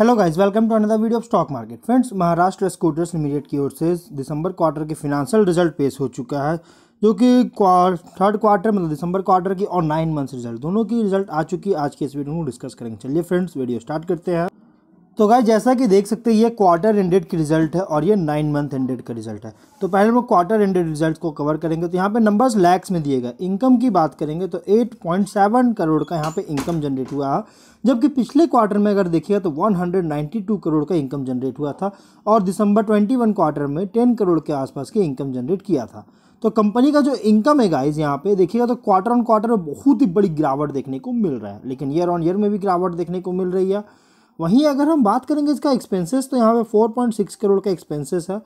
hello guys welcome to another video of stock market friends Maharashtra scooters limited की ओर से दिसंबर क्वार्टर के फिनेंशियल रिजल्ट पेश हो चुका है जो कि थर्ड क्वार्टर मतलब दिसंबर क्वार्टर की और नाइन मंथ्स रिजल्ट दोनों की रिजल्ट आ चुकी है आज के इस वीडियो में डिस्कस करेंगे चलिए फ्रेंड्स वीडियो स्टार्ट करते हैं तो गाय जैसा कि देख सकते हैं ये क्वार्टर एंडेड की रिजल्ट है और ये नाइन मंथ एंडेड का रिजल्ट है तो पहले हम क्वार्टर एंडेड रिजल्ट को कवर करेंगे तो यहाँ पे नंबर्स लैक्स में दिए गए इनकम की बात करेंगे तो 8.7 करोड़ का यहाँ पे इनकम जनरेट हुआ जबकि पिछले क्वार्टर में अगर देखिएगा तो वन करोड़ का इनकम जनरेट हुआ था और दिसंबर ट्वेंटी क्वार्टर में टेन करोड़ के आसपास के इनकम जनरेट किया था तो कंपनी का जो इनकम है गाइज यहाँ पे देखिएगा तो क्वार्टर ऑन क्वार्टर में बहुत ही बड़ी गिरावट देखने को मिल रहा है लेकिन ईयर ऑन ईयर में भी गिरावट देखने को मिल रही है वहीं अगर हम बात करेंगे इसका एक्सपेंसेस तो यहाँ पे फोर पॉइंट सिक्स करोड़ का एक्सपेंसेस है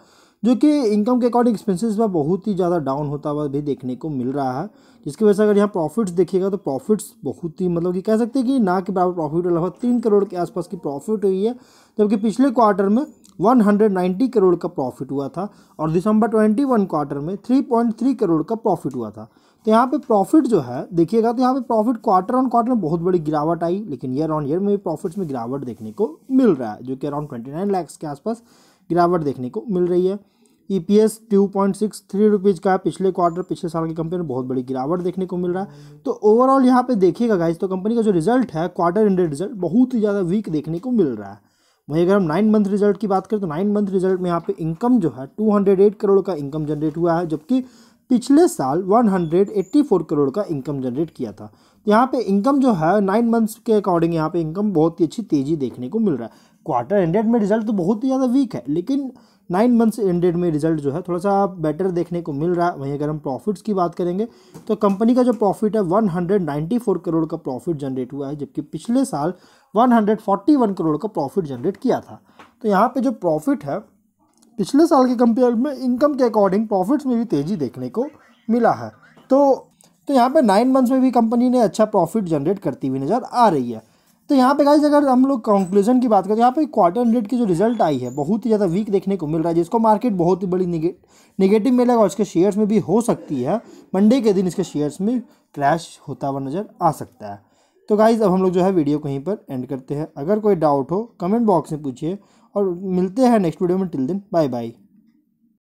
जो कि इनकम के अकॉर्डिंग एक्सपेंसेस पर बहुत ही ज़्यादा डाउन होता हुआ भी देखने को मिल रहा है जिसकी वजह से अगर यहाँ प्रॉफिट्स देखिएगा तो प्रॉफिट्स बहुत ही मतलब कि कह सकते हैं कि ना कि बराबर प्रॉफिट लगभग तीन करोड़ के आसपास की प्रॉफिट हुई है जबकि पिछले क्वार्टर में 190 करोड़ का प्रॉफिट हुआ था और दिसंबर 21 क्वार्टर में 3.3 करोड़ का प्रॉफिट हुआ था तो यहाँ पे प्रॉफिट जो है देखिएगा तो यहाँ पे प्रॉफिट क्वार्टर ऑन क्वार्टर में बहुत बड़ी गिरावट आई लेकिन ईयर ऑन ईयर में भी प्रॉफिट्स में गिरावट देखने को मिल रहा है जो कि अराउंड ट्वेंटी नाइन लैक्स के आसपास गिरावट देखने को मिल रही है E P S two point six three rupees का पिछले क्वार्टर पिछले साल की कंपनी में बहुत बड़ी गिरावट देखने को मिल रहा है तो ओवरऑल यहाँ पे देखिएगा गाइज तो कंपनी का जो रिजल्ट है क्वार्टर इंडेड रिजल्ट बहुत ही ज़्यादा वीक देखने को मिल रहा है वहीं अगर हम नाइन मंथ रिजल्ट की बात करें तो नाइन मंथ रिजल्ट में यहाँ पे इनकम जो है टू हंड्रेड एट करोड़ का इनकम जनरेट हुआ है जबकि पिछले साल one hundred eighty four crore का इनकम जनरेट किया था तो यहाँ पे इनकम जो है नाइन मंथ्स के अकॉर्डिंग यहाँ पे इनकम बहुत ही अच्छी तेज़ी देखने को मिल रहा है क्वार्टर एंडेड में रिजल्ट तो बहुत ही ज़्यादा वीक है लेकिन नाइन मंथ्स एंडेड में रिजल्ट जो है थोड़ा सा बेटर देखने को मिल रहा है वहीं अगर हम प्रॉफिट्स की बात करेंगे तो कंपनी का जो प्रॉफिट है 194 करोड़ का प्रॉफिट जनरेट हुआ है जबकि पिछले साल 141 करोड़ का प्रॉफिट जनरेट किया था तो यहाँ पे जो प्रॉफिट है पिछले साल के कंपेयर में इनकम के अकॉर्डिंग प्रॉफिट्स में भी तेज़ी देखने को मिला है तो तो यहाँ पे नाइन मंथ्स में भी कंपनी ने अच्छा प्रॉफिट जनरेट करती हुई नज़र आ रही है तो यहाँ पे गाइज अगर हम लोग कंक्लूजन की बात करें तो यहाँ पे क्वार्टर हंड्रेड की जो रिजल्ट आई है बहुत ही ज़्यादा वीक देखने को मिल रहा है जिसको मार्केट बहुत ही बड़ी निगेटिव मिलेगा और इसके शेयर्स में भी हो सकती है मंडे के दिन इसके शेयर्स में क्रैश होता हुआ नज़र आ सकता है तो गाइज़ अब हम लोग जो है वीडियो कहीं पर एंड करते हैं अगर कोई डाउट हो कमेंट बॉक्स में पूछिए और मिलते हैं नेक्स्ट वीडियो में टिल दिन बाय बाय